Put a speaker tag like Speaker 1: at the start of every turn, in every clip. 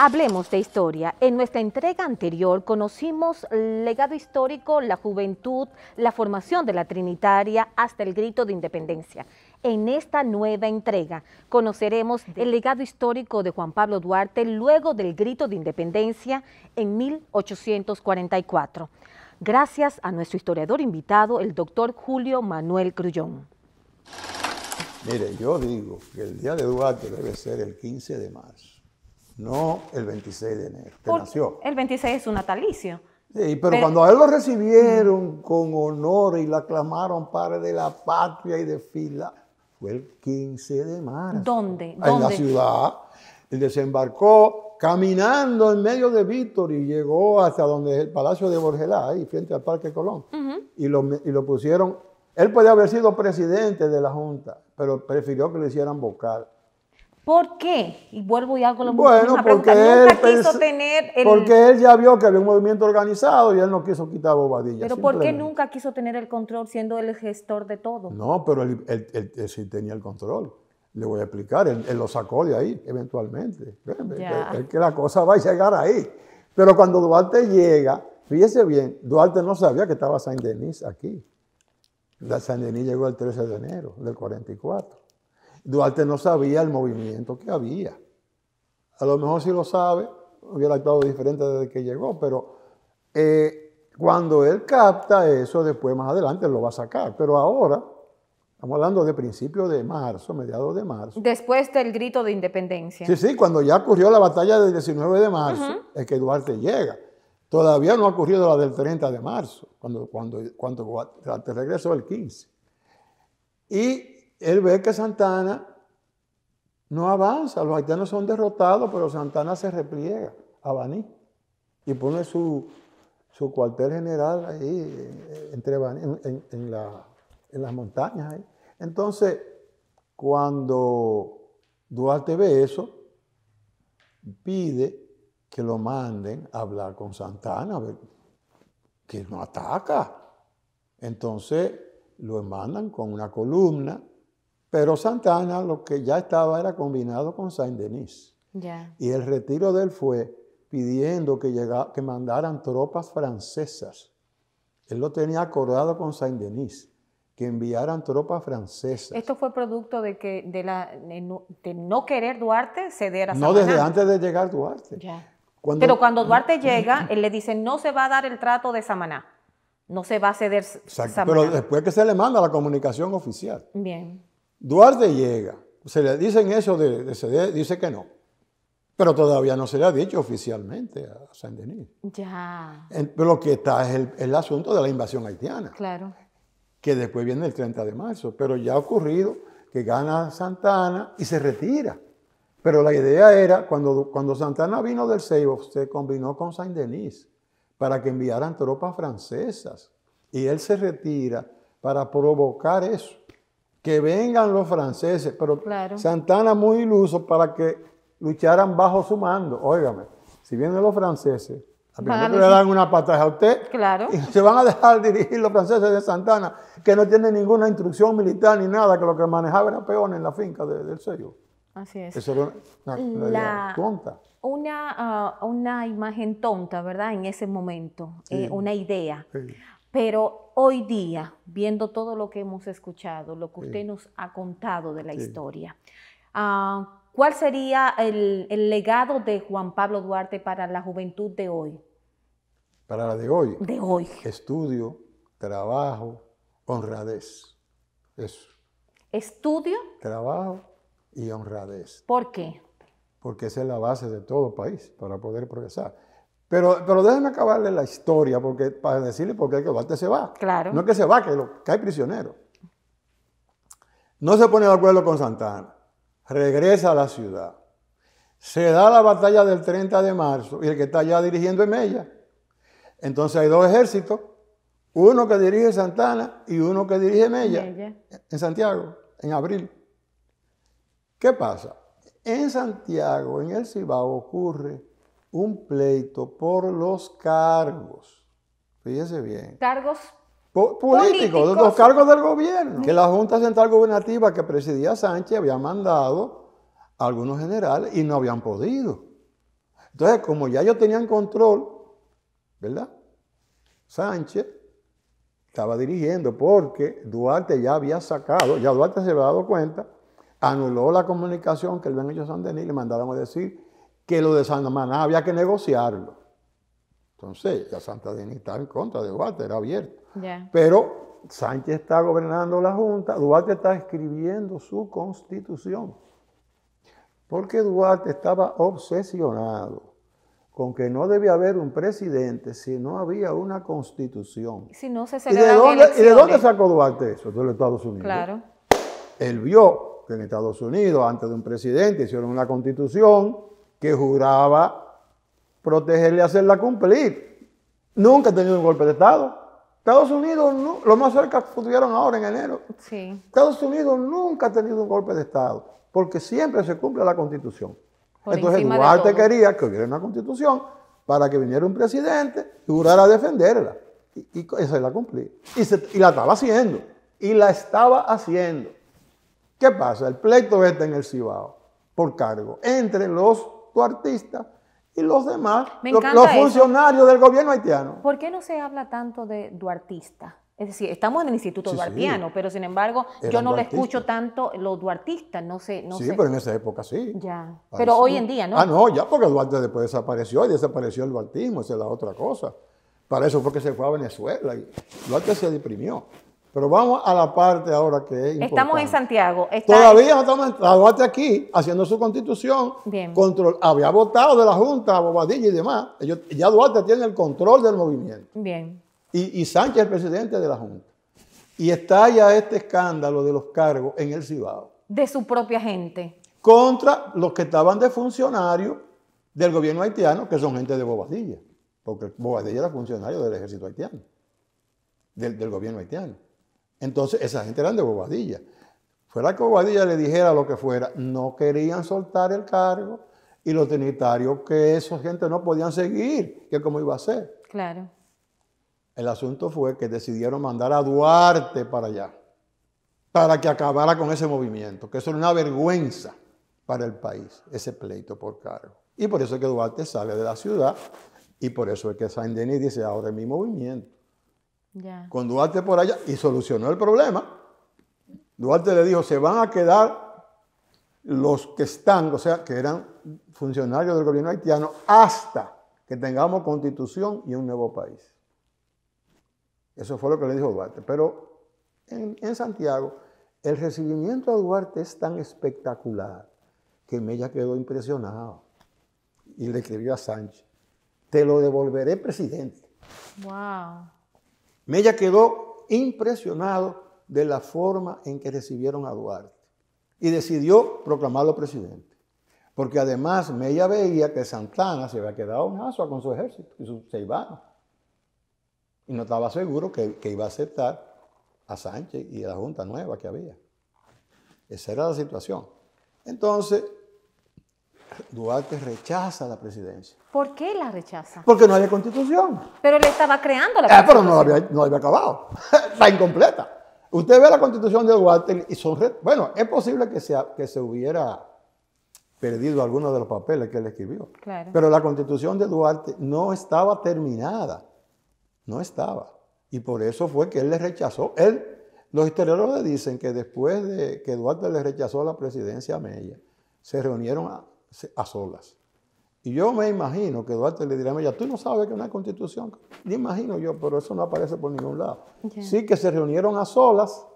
Speaker 1: Hablemos de historia. En nuestra entrega anterior conocimos el legado histórico, la juventud, la formación de la Trinitaria hasta el grito de independencia. En esta nueva entrega conoceremos el legado histórico de Juan Pablo Duarte luego del grito de independencia en 1844. Gracias a nuestro historiador invitado, el doctor Julio Manuel Cruyón.
Speaker 2: Mire, yo digo que el día de Duarte debe ser el 15 de marzo no el 26 de enero, nació.
Speaker 1: El 26 es su natalicio.
Speaker 2: Sí, pero, cuando a él lo recibieron con honor y lo aclamaron padre de la patria y de fila, fue el 15 de marzo.
Speaker 1: ¿Dónde? En la
Speaker 2: ciudad. Él desembarcó caminando en medio de Víctor y llegó hasta donde es el Palacio de Borgelá, ahí frente al Parque Colón. y, lo, pusieron. Él podía haber sido presidente de la Junta, pero prefirió que le hicieran vocal.
Speaker 1: ¿Por qué? Y vuelvo y hago lo mismo. Bueno, porque él, quiso tener porque él
Speaker 2: ya vio que había un movimiento organizado y él no quiso quitar bobadillas. Pero ¿por qué
Speaker 1: nunca quiso tener el control siendo el gestor de todo?
Speaker 2: No, pero él, sí tenía el control. Le voy a explicar, él, lo sacó de ahí eventualmente. Es que la cosa va a llegar ahí. Pero cuando Duarte llega, fíjese bien, Duarte no sabía que estaba saint Denis aquí. saint Denis llegó el 13 de enero del 44. Duarte no sabía el movimiento que había. A lo mejor si lo sabe, hubiera actuado diferente desde que llegó, pero eh, cuando él capta eso, después más adelante lo va a sacar. Pero ahora, estamos hablando de principios de marzo, mediados de marzo.
Speaker 1: Después del grito de independencia. Sí, sí,
Speaker 2: cuando ya ocurrió la batalla del 19 de marzo, es que Duarte llega. Todavía no ha ocurrido la del 30 de marzo, cuando, cuando, cuando Duarte regresó el 15. Y él ve que Santana no avanza, los haitianos son derrotados, pero Santana se repliega a Baní y pone su, cuartel general ahí eh, entre en, en, la, las montañas. Entonces, cuando Duarte ve eso, pide que lo manden a hablar con Santana, que no ataca. Entonces lo mandan con una columna pero Santana lo que ya estaba era combinado con Saint Denis. Y el retiro de él fue pidiendo que, que mandaran tropas francesas. Él lo tenía acordado con Saint Denis, que enviaran tropas francesas.
Speaker 1: ¿Esto fue producto de que de, no querer Duarte ceder a Santana? No, desde antes
Speaker 2: de llegar Duarte. Pero
Speaker 1: cuando Duarte llega, él le dice, no se va a dar el trato de Samaná. No se va a ceder Exacto, Samaná. Pero
Speaker 2: después que se le manda la comunicación oficial. Bien. Duarte llega. Se le dicen eso de, dice que no. Pero todavía no se le ha dicho oficialmente a saint Denis.
Speaker 1: Ya.
Speaker 2: Pero lo que está es el, asunto de la invasión haitiana. Claro. Que después viene el 30 de marzo. Pero ya ha ocurrido que gana Santana y se retira. Pero la idea era, cuando, cuando Santana vino del Seibo, se combinó con saint Denis para que enviaran tropas francesas. Y él se retira para provocar eso que vengan los franceses, pero Santana muy iluso para que lucharan bajo su mando. Óigame, si vienen los franceses,
Speaker 1: a primero le dan
Speaker 2: una patada a usted
Speaker 1: claro. y se
Speaker 2: van a dejar dirigir los franceses de Santana, que no tienen ninguna instrucción militar ni nada, que lo que manejaba era peón en la finca del sello. Así es. Eso era una, tonta.
Speaker 1: Una, ah, una, imagen tonta, ¿verdad? En ese momento, eh, una idea. Sí. Pero hoy día, viendo todo lo que hemos escuchado, lo que usted nos ha contado de la historia, ah, ¿cuál sería el, legado de Juan Pablo Duarte para la juventud de hoy?
Speaker 2: Para la de hoy. De hoy. Estudio, trabajo, honradez. Eso.
Speaker 1: Estudio.
Speaker 2: Trabajo y honradez. ¿Por qué? Porque esa es la base de todo país para poder progresar. Pero, pero déjenme acabarle la historia porque, para decirle por qué el Duarte se va. No es que se va, que, lo, hay prisionero. No se pone de acuerdo con Santana. Regresa a la ciudad. Se da la batalla del 30 de marzo y el que está allá dirigiendo es Mella. Entonces hay dos ejércitos, uno que dirige Santana y uno que dirige Mella. en Santiago, en abril. ¿Qué pasa? En Santiago, en el Cibao, ocurre un pleito por los cargos. Fíjese bien. Cargos políticos, los cargos del gobierno. Que la Junta Central Gubernativa que presidía Sánchez había mandado a algunos generales y no habían podido. Entonces, como ya ellos tenían control, ¿verdad? Sánchez estaba dirigiendo porque Duarte ya había sacado, ya Duarte se había dado cuenta, anuló la comunicación que le habían hecho Sandení y le mandaron a decir que lo de Santa Maná había que negociarlo. Entonces, ya Santa Dina estaba en contra de Duarte, era abierto. Pero Sánchez está gobernando la Junta, Duarte está escribiendo su constitución. Porque Duarte estaba obsesionado con que no debía haber un presidente si no había una constitución.
Speaker 1: Si no se ¿Y de, dónde, ¿Y de dónde
Speaker 2: sacó Duarte eso? De los Estados Unidos. Claro. Él vio que en Estados Unidos, antes de un presidente, hicieron una constitución que juraba protegerle y hacerla cumplir. Nunca ha tenido un golpe de Estado. Estados Unidos, lo más cerca estuvieron ahora en enero. Estados Unidos nunca ha tenido un golpe de Estado, porque siempre se cumple la Constitución. Entonces Duarte quería que hubiera una Constitución para que viniera un presidente y jurara defenderla. Y, y la cumplí. Y, y la estaba haciendo. Y la estaba haciendo. ¿Qué pasa? El pleito está en el Cibao por cargo entre los Duartista,
Speaker 1: y los demás, los,
Speaker 2: funcionarios del gobierno haitiano.
Speaker 1: ¿Por qué no se habla tanto de duartista? Es decir, estamos en el Instituto Duartiano, pero sin embargo, yo no le escucho tanto los duartistas, no sé. No sí, pero
Speaker 2: en esa época sí.
Speaker 1: Ya. Pero hoy en día, ¿no? Ah,
Speaker 2: no, ya porque Duarte después desapareció y desapareció el duartismo, esa es la otra cosa. Para eso fue que se fue a Venezuela y Duarte se deprimió. Pero vamos a la parte ahora que es Estamos en
Speaker 1: Santiago. Todavía no
Speaker 2: estamos en Duarte aquí, haciendo su constitución. Bien. Control, había votado de la Junta, a Bobadilla y demás. Ellos, ya Duarte tiene el control del movimiento. Bien. Y, y Sánchez el presidente de la Junta. Y está ya este escándalo de los cargos en el Cibao.
Speaker 1: De su propia gente.
Speaker 2: Contra los que estaban de funcionarios del gobierno haitiano, que son gente de Bobadilla. Porque Bobadilla era funcionario del ejército haitiano. del gobierno haitiano. Entonces, esa gente eran de Bobadilla. Fuera que Bobadilla le dijera lo que fuera, no querían soltar el cargo y los trinitarios que esa gente no podían seguir, que cómo iba a ser. Claro. El asunto fue que decidieron mandar a Duarte para allá, para que acabara con ese movimiento, que eso era una vergüenza para el país, ese pleito por cargo. Y por eso es que Duarte sale de la ciudad y por eso es que Saint Denis dice, ahora es mi movimiento. Con Duarte por allá y solucionó el problema. Duarte le dijo, se van a quedar los que están, o sea, que eran funcionarios del gobierno haitiano, hasta que tengamos constitución y un nuevo país. Eso fue lo que le dijo Duarte. Pero en, Santiago, el recibimiento a Duarte es tan espectacular que Mella quedó impresionado y le escribió a Sánchez, te lo devolveré presidente.
Speaker 1: Wow.
Speaker 2: Mella quedó impresionado de la forma en que recibieron a Duarte y decidió proclamarlo presidente. Porque además Mella veía que Santana se había quedado un aso con su ejército y se ceibanos. Y no estaba seguro que iba a aceptar a Sánchez y a la Junta Nueva que había. Esa era la situación. Entonces, Duarte rechaza la presidencia.
Speaker 1: ¿Por qué la rechaza? Porque
Speaker 2: no había constitución.
Speaker 1: Pero él estaba creando la constitución. Eh, pero no
Speaker 2: había, había acabado. Está incompleta. Usted ve la constitución de Duarte y son... Bueno, es posible que, que se hubiera perdido algunos de los papeles que él escribió. Pero la constitución de Duarte no estaba terminada. No estaba. Y por eso fue que él le rechazó. los historiadores dicen que después de que Duarte le rechazó la presidencia a Mella, se reunieron a, a solas. Y yo me imagino que Duarte le dirá a Mella, tú no sabes que una constitución, me imagino yo, pero eso no aparece por ningún lado. Sí que se reunieron a solas.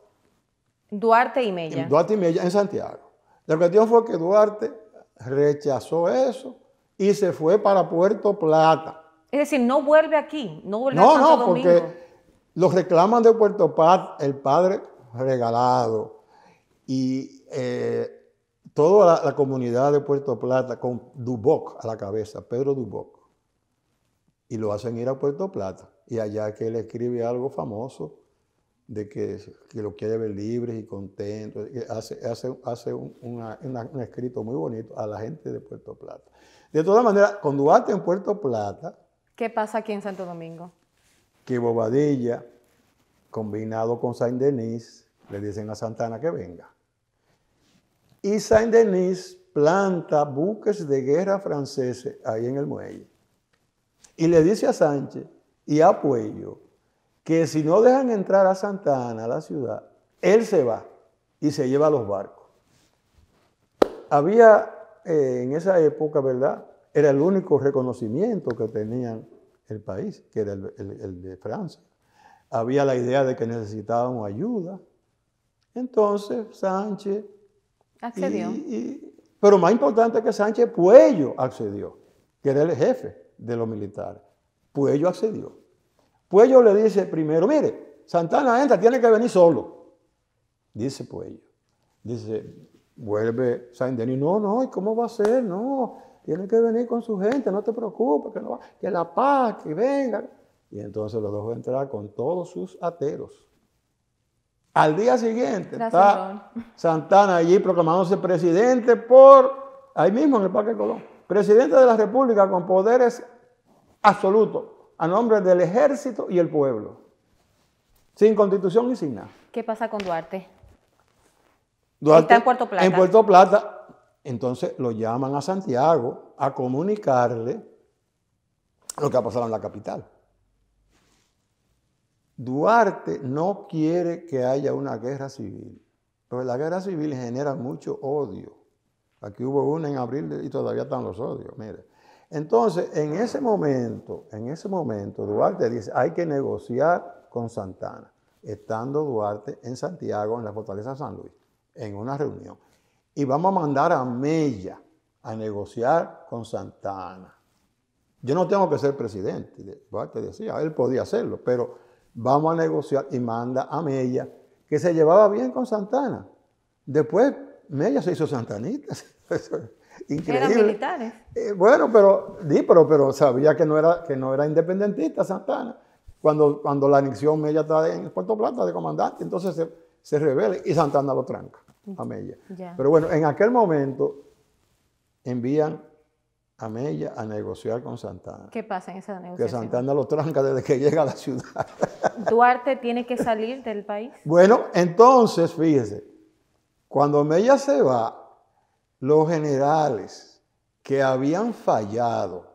Speaker 1: Duarte y Mella.
Speaker 2: Duarte y Mella en Santiago. La cuestión fue que Duarte rechazó eso y se fue para Puerto Plata.
Speaker 1: Es decir, no vuelve aquí, no vuelve no, No, porque
Speaker 2: los reclaman de Puerto Plata el padre regalado y eh, toda la, comunidad de Puerto Plata con Duboc a la cabeza, Pedro Duboc, y lo hacen ir a Puerto Plata. Y allá que él escribe algo famoso de que, lo quiere ver libre y contento. hace, hace, un, escrito muy bonito a la gente de Puerto Plata. De todas maneras, cuando Duarte en Puerto Plata...
Speaker 1: ¿Qué pasa aquí en Santo Domingo?
Speaker 2: Que Bobadilla, combinado con Saint Denis, le dicen a Santana que venga. Y Saint-Denis planta buques de guerra franceses ahí en el muelle. Y le dice a Sánchez y a Puello que si no dejan entrar a Santana, a la ciudad, él se va y se lleva los barcos. Había eh, en esa época, ¿verdad? Era el único reconocimiento que tenían el país, que era el, de Francia. Había la idea de que necesitaban ayuda. Entonces Sánchez Accedió. pero más importante que Sánchez, Puello accedió, que era el jefe de los militares. Puello accedió. Puello le dice primero, mire, Santana entra, tiene que venir solo. Dice Puello. Dice, vuelve Saint Denis, no, no, ¿y cómo va a ser? No, tiene que venir con su gente, no te preocupes, que, no va, que la paz, que venga. Y entonces los dejó entrar con todos sus ateros. Al día siguiente está Santana allí proclamándose presidente por, ahí mismo en el Parque Colón, presidente de la República con poderes absolutos a nombre del ejército y el pueblo, sin constitución y sin nada.
Speaker 1: ¿Qué pasa con Duarte?
Speaker 2: Duarte está en Puerto Plata. En Puerto Plata. Entonces lo llaman a Santiago a comunicarle lo que ha pasado en la capital. Duarte no quiere que haya una guerra civil, porque la guerra civil genera mucho odio. Aquí hubo una en abril y todavía están los odios, mire. Entonces, en ese momento, en ese momento, Duarte dice, hay que negociar con Santana, estando Duarte en Santiago, en la fortaleza de San Luis, en una reunión. Y vamos a mandar a Mella a negociar con Santana. Yo no tengo que ser presidente, Duarte decía, él podía hacerlo, pero vamos a negociar y manda a Mella, que se llevaba bien con Santana. Después Mella se hizo santanita. Increíble. Eran militares. Eh, bueno, pero, pero, sabía que no, era, que no era independentista Santana. Cuando, cuando la anexión Mella está en Puerto Plata de comandante, entonces se, se revela y Santana lo tranca a Mella. Pero bueno, en aquel momento envían a Mella a negociar con Santana.
Speaker 1: ¿Qué pasa en esa negociación? Que
Speaker 2: Santana lo tranca desde que llega a la ciudad.
Speaker 1: Duarte tiene que salir del país.
Speaker 2: Bueno, entonces, fíjese, cuando Mella se va, los generales que habían fallado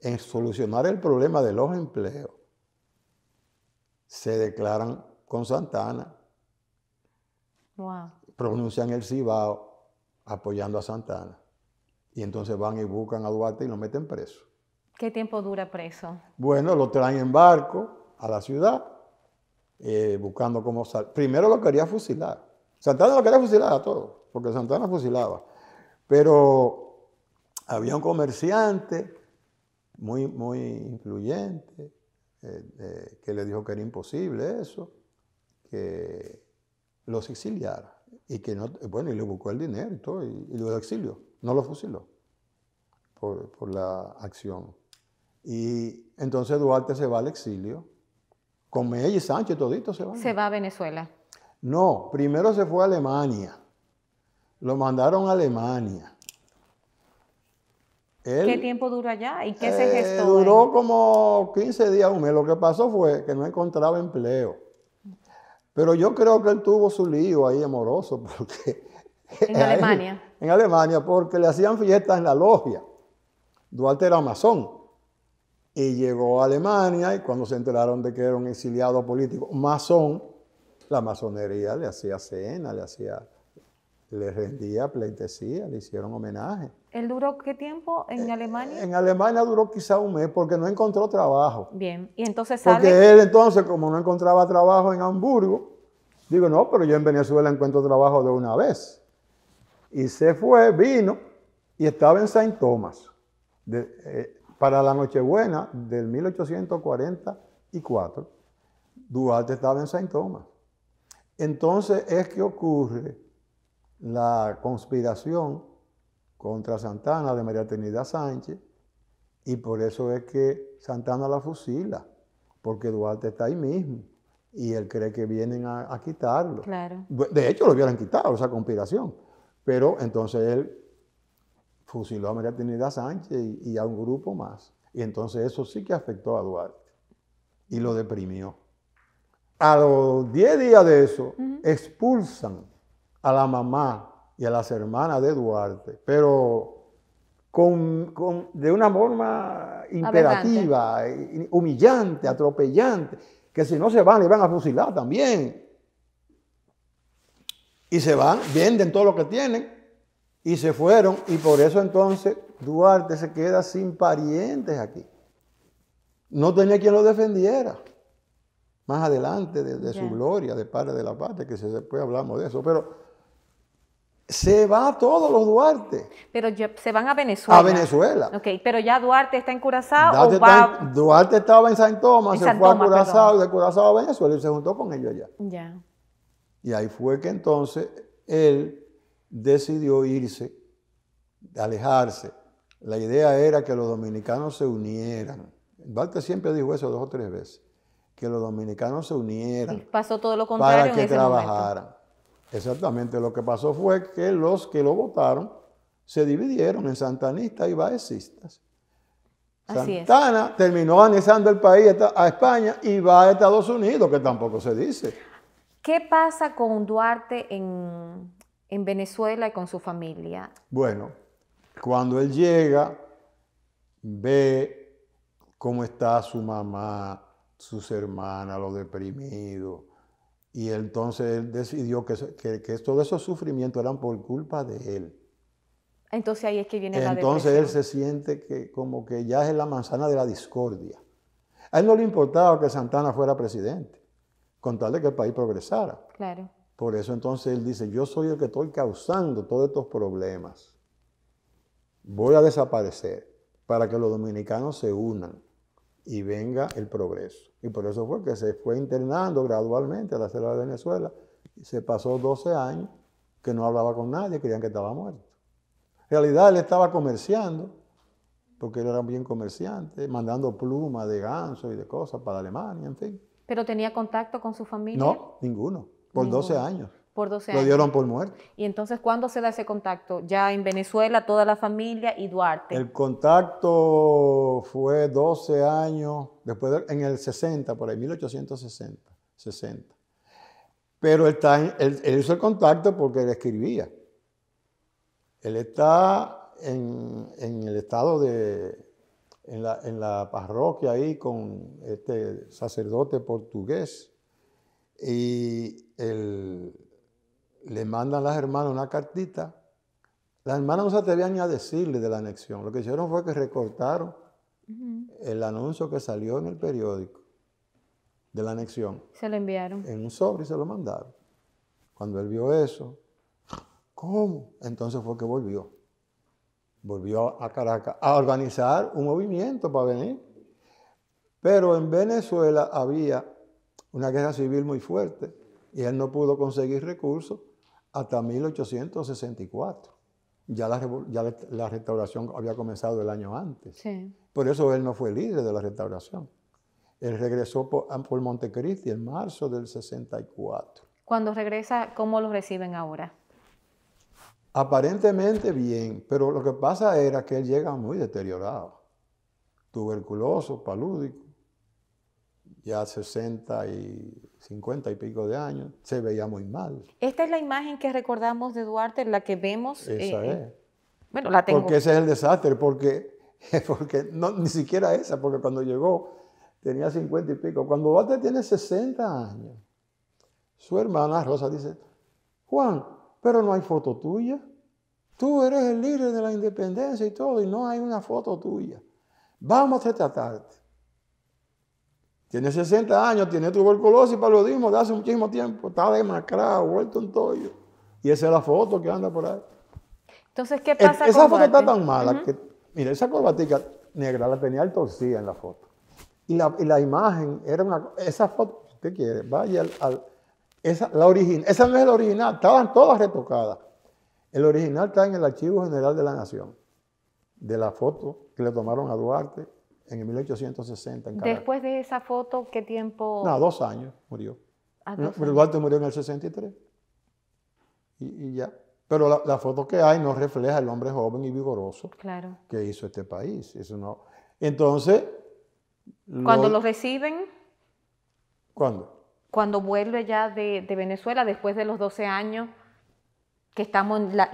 Speaker 2: en solucionar el problema de los empleos se declaran con Santana. Pronuncian el Cibao apoyando a Santana. Y entonces van y buscan a Duarte y lo meten preso.
Speaker 1: ¿Qué tiempo dura preso?
Speaker 2: Bueno, lo traen en barco, a la ciudad eh, buscando cómo salir. Primero lo quería fusilar. Santana lo quería fusilar a todos, porque Santana fusilaba. Pero había un comerciante muy, muy influyente eh, que le dijo que era imposible eso, que los exiliara. Y que no, bueno, y le buscó el dinero y todo, y, el exilió, no lo fusiló por, por la acción. Y entonces Duarte se va al exilio con Mella y Sánchez, todito se va.
Speaker 1: Se va a Venezuela.
Speaker 2: No, primero se fue a Alemania. Lo mandaron a Alemania. ¿Qué
Speaker 1: tiempo duró allá y qué se eh, gestó? Duró
Speaker 2: como 15 días, un mes. Lo que pasó fue que no encontraba empleo. Pero yo creo que él tuvo su lío ahí amoroso. Porque,
Speaker 1: ¿En Alemania?
Speaker 2: en Alemania, porque le hacían fiestas en la logia. Duarte era masón y llegó a Alemania y cuando se enteraron de que era un exiliado político, masón, la masonería le hacía cena, le hacía le rendía pleitesía, le hicieron homenaje.
Speaker 1: el duró qué tiempo en eh, Alemania? En
Speaker 2: Alemania duró quizá un mes porque no encontró trabajo.
Speaker 1: Bien, y entonces sale... Porque él
Speaker 2: entonces, como no encontraba trabajo en Hamburgo, digo, no, pero yo en Venezuela encuentro trabajo de una vez. Y se fue, vino, y estaba en Saint Thomas, de, eh, para la Nochebuena del 1844, Duarte estaba en Saint Thomas. Entonces es que ocurre la conspiración contra Santana de María Trinidad Sánchez y por eso es que Santana la fusila, porque Duarte está ahí mismo y él cree que vienen a, quitarlo. De hecho, lo hubieran quitado, esa conspiración. Pero entonces él fusiló a María Trinidad Sánchez y, a un grupo más. Y entonces eso sí que afectó a Duarte y lo deprimió. A los 10 días de eso, expulsan a la mamá y a las hermanas de Duarte, pero con, de una forma imperativa, humillante, atropellante, que si no se van, le van a fusilar también. Y se van, venden todo lo que tienen y se fueron y por eso entonces Duarte se queda sin parientes aquí. No tenía quien lo defendiera. Más adelante de, su gloria, de padre de la patria, que después hablamos de eso. Pero se va todos los Duarte.
Speaker 1: Pero se van a Venezuela. A Venezuela. Ok, pero ya Duarte está en Curazao.
Speaker 2: Duarte, estaba en San Tomás, se fue a Curazao, de Curazao a Venezuela y se juntó con ellos allá. Ya. Y ahí fue que entonces él decidió irse, alejarse. La idea era que los dominicanos se unieran. Duarte siempre dijo eso dos o tres veces, que los dominicanos se unieran.
Speaker 1: pasó todo lo contrario. Para que trabajaran.
Speaker 2: Exactamente, lo que pasó fue que los que lo votaron se dividieron en santanistas y baecistas.
Speaker 1: Santana
Speaker 2: terminó anexando el país a España y va a Estados Unidos, que tampoco se dice.
Speaker 1: ¿Qué pasa con Duarte en, en Venezuela y con su familia?
Speaker 2: Bueno, cuando él llega, ve cómo está su mamá, sus hermanas, lo deprimido. Y entonces él decidió que, que, todos esos sufrimientos eran por culpa de él.
Speaker 1: Entonces ahí es que viene la Entonces él se
Speaker 2: siente que como que ya es la manzana de la discordia. A él no le importaba que Santana fuera presidente, con tal de que el país progresara. Claro. Por eso entonces él dice, yo soy el que estoy causando todos estos problemas. Voy a desaparecer para que los dominicanos se unan y venga el progreso. Y por eso fue que se fue internando gradualmente a la Ciudad de Venezuela. Y se pasó 12 años que no hablaba con nadie, creían que estaba muerto. En realidad él estaba comerciando, porque él era bien comerciante, mandando plumas de ganso y de cosas para Alemania, en fin.
Speaker 1: ¿Pero tenía contacto con su familia? No,
Speaker 2: ninguno. Por 12 años.
Speaker 1: Por 12 años. Lo dieron por muerto. ¿Y entonces cuándo se da ese contacto? Ya en Venezuela, toda la familia y Duarte.
Speaker 2: El contacto fue 12 años, después en el 60, por ahí, 1860, 60. Pero él, está, él, hizo el contacto porque él escribía. Él está en, el estado de, en la, en la parroquia ahí con este sacerdote portugués y le mandan las hermanas una cartita. Las hermanas no se atrevían ni a decirle de la anexión. Lo que hicieron fue que recortaron el anuncio que salió en el periódico de la anexión.
Speaker 1: Se lo enviaron.
Speaker 2: En un sobre y se lo mandaron. Cuando él vio eso, ¿cómo? Entonces fue que volvió. Volvió a Caracas a organizar un movimiento para venir. Pero en Venezuela había una guerra civil muy fuerte y él no pudo conseguir recursos hasta 1864. Ya la, ya la restauración había comenzado el año antes. Por eso él no fue líder de la restauración. Él regresó por, por Montecristi en marzo del 64.
Speaker 1: Cuando regresa, ¿cómo lo reciben ahora?
Speaker 2: Aparentemente bien, pero lo que pasa era que él llega muy deteriorado, tuberculoso, palúdico ya 60 y 50 y pico de años, se veía muy mal.
Speaker 1: Esta es la imagen que recordamos de Duarte, la que vemos. Eh, esa eh, es. Bueno, la tengo. Porque ese
Speaker 2: es el desastre, porque, porque ni siquiera esa, porque cuando llegó tenía 50 y pico. Cuando Duarte tiene 60 años, su hermana Rosa dice, Juan, pero no hay foto tuya. Tú eres el líder de la independencia y todo, y no hay una foto tuya. Vamos a tratarte. Tiene 60 años, tiene tuberculosis y paludismo de hace muchísimo tiempo. Está demacrado, vuelto un tollo. Y esa es la foto que anda por ahí.
Speaker 1: Entonces, ¿qué e- pasa? con esa foto está tan
Speaker 2: mala que, mira, esa corbatica negra la tenía el torcida en la foto. Y la, imagen era una. Esa foto, ¿qué quiere, vaya al. esa, esa no es la original, estaban todas retocadas. El original está en el Archivo General de la Nación, de la foto que le tomaron a Duarte en el 1860 Después
Speaker 1: de esa foto, ¿qué tiempo? No, dos
Speaker 2: años murió. Ah, ¿Pero murió en el 63. Y, ya. Pero la, foto que hay no refleja el hombre joven y vigoroso que hizo este país. Eso no. Entonces. ¿Cuándo lo,
Speaker 1: reciben? ¿Cuándo? Cuando vuelve ya de, Venezuela, después de los 12 años que estamos en, la,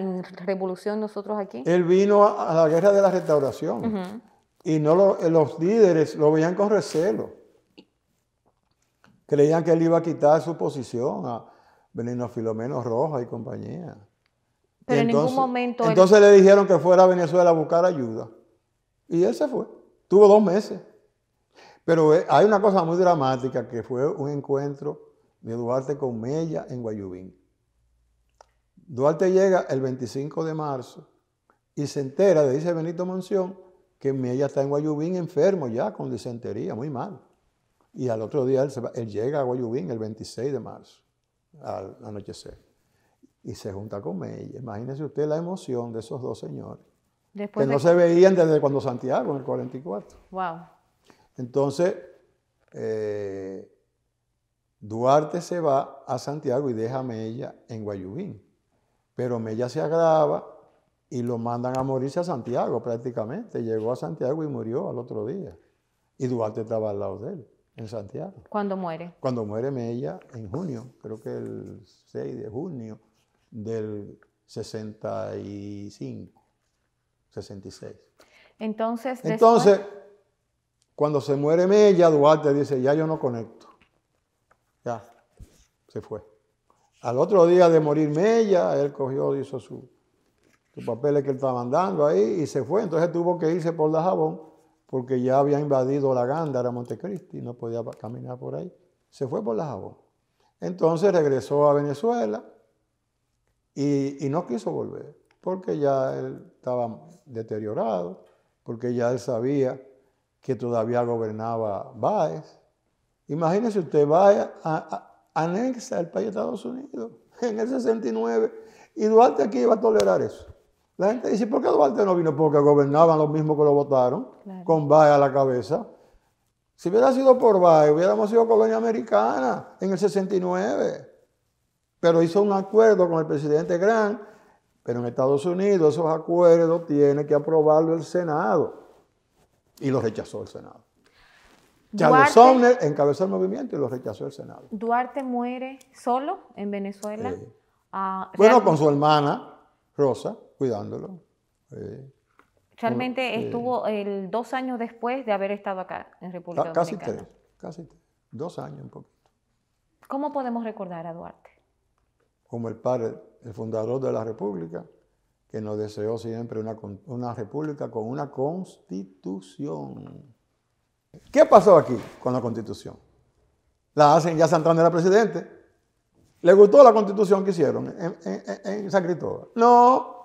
Speaker 1: revolución nosotros aquí. Él
Speaker 2: vino a, la guerra de la restauración. Ajá. Y no eh, los líderes lo veían con recelo. Creían que él iba a quitar su posición a Benigno Filomeno Roja y compañía.
Speaker 1: Pero en ningún momento. Entonces
Speaker 2: le dijeron que fuera a Venezuela a buscar ayuda. Y él se fue. Tuvo dos meses. Pero eh, hay una cosa muy dramática que fue un encuentro de Duarte con Mella en Guayubín. Duarte llega el 25 de marzo y se entera, le dice Benito Monción, que Mella está en Guayubín enfermo ya con disentería, muy mal. Y al otro día él, llega a Guayubín el 26 de marzo, al anochecer. Y se junta con ella. Imagínese usted la emoción de esos dos señores.
Speaker 1: que no se
Speaker 2: veían desde cuando Santiago, en el 44. Wow. Entonces, eh, Duarte se va a Santiago y deja a Mella en Guayubín. Pero Mella se agrava y lo mandan a morirse a Santiago prácticamente. Llegó a Santiago y murió al otro día. Y Duarte estaba al lado de él, en Santiago.
Speaker 1: ¿Cuándo muere?
Speaker 2: Cuando muere Mella, en junio, creo que el 6 de junio del 65, 66.
Speaker 1: Entonces, Entonces
Speaker 2: cuando se muere Mella, Duarte dice, ya yo no conecto. Ya, se fue. Al otro día de morir Mella, él cogió, y hizo su los papeles que él estaba mandando ahí y se fue. Entonces tuvo que irse por la jabón porque ya había invadido la Gándara, Montecristi, y no podía caminar por ahí. Se fue por la jabón Entonces regresó a Venezuela y, no quiso volver porque ya él estaba deteriorado, porque ya él sabía que todavía gobernaba Báez. Imagínese usted, Báez a, anexa el país de Estados Unidos en el 69 y Duarte aquí iba a tolerar eso. La gente dice, ¿por qué Duarte no vino? Porque gobernaban los mismos que lo votaron, con Valle a la cabeza. Si hubiera sido por Valle, hubiéramos sido colonia americana en el 69. Pero hizo un acuerdo con el presidente Grant, pero en Estados Unidos esos acuerdos tiene que aprobarlo el Senado. Y lo rechazó el Senado.
Speaker 1: Charles Sumner
Speaker 2: encabezó el movimiento y lo rechazó el Senado.
Speaker 1: Duarte muere solo en Venezuela. Ah, bueno, con
Speaker 2: su hermana, Rosa cuidándolo. Eh,
Speaker 1: Realmente estuvo eh, el dos años después de haber estado acá en República casi Tres,
Speaker 2: casi tres, dos años un poquito.
Speaker 1: ¿Cómo podemos recordar a Duarte?
Speaker 2: Como el padre, el fundador de la República, que nos deseó siempre una, una república con una constitución. ¿Qué pasó aquí con la constitución? La hacen, ya Santander era presidente. ¿Le gustó la constitución que hicieron en, en San Cristóbal? No,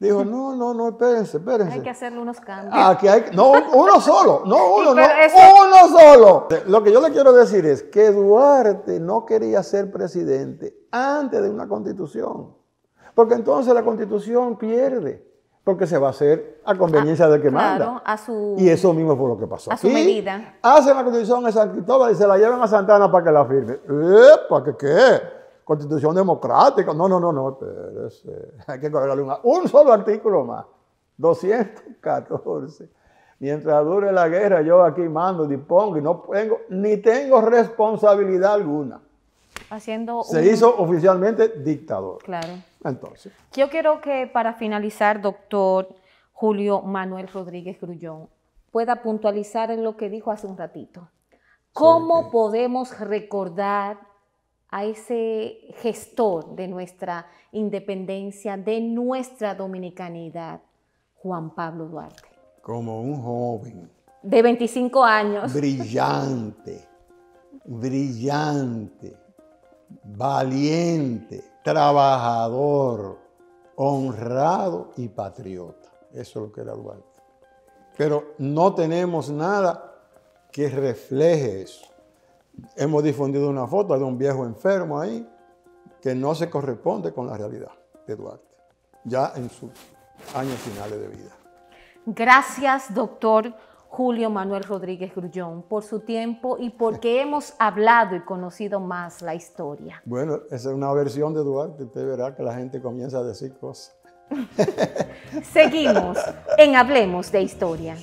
Speaker 2: Dijo, no, no, no, espérense, espérense. Hay que
Speaker 1: hacerle unos cambios. Ah, que hay,
Speaker 2: no, uno solo, no uno, no, uno solo. Lo que yo le quiero decir es que Duarte no quería ser presidente antes de una constitución, porque entonces la constitución pierde, porque se va a hacer a conveniencia ah, del que claro, manda.
Speaker 1: A su, y
Speaker 2: eso mismo fue lo que pasó. A su
Speaker 1: medida.
Speaker 2: Hacen la constitución en San Cristóbal y se la llevan a Santana para que la firme. ¿Para qué qué? constitución democrática. No, no, no, no, eh, Hay que correrle un, solo artículo más. 214. Mientras dure la guerra, yo aquí mando, dispongo y no tengo, ni tengo responsabilidad alguna.
Speaker 1: Haciendo Se hizo
Speaker 2: oficialmente dictador. Claro. Entonces.
Speaker 1: Yo quiero que para finalizar, doctor Julio Manuel Rodríguez Grullón, pueda puntualizar en lo que dijo hace un ratito. ¿Cómo podemos recordar a ese gestor de nuestra independencia, de nuestra dominicanidad, Juan Pablo Duarte.
Speaker 2: Como un joven.
Speaker 1: De 25 años.
Speaker 2: Brillante, brillante, valiente, trabajador, honrado y patriota. Eso es lo que era Duarte. Pero no tenemos nada que refleje eso hemos difundido una foto de un viejo enfermo ahí que no se corresponde con la realidad de Duarte, ya en sus años finales de vida.
Speaker 1: Gracias, doctor Julio Manuel Rodríguez Grullón, por su tiempo y porque hemos hablado y conocido más la historia.
Speaker 2: Bueno, esa es una versión de Duarte, usted verá que la gente comienza a decir cosas.
Speaker 1: Seguimos en Hablemos de Historia.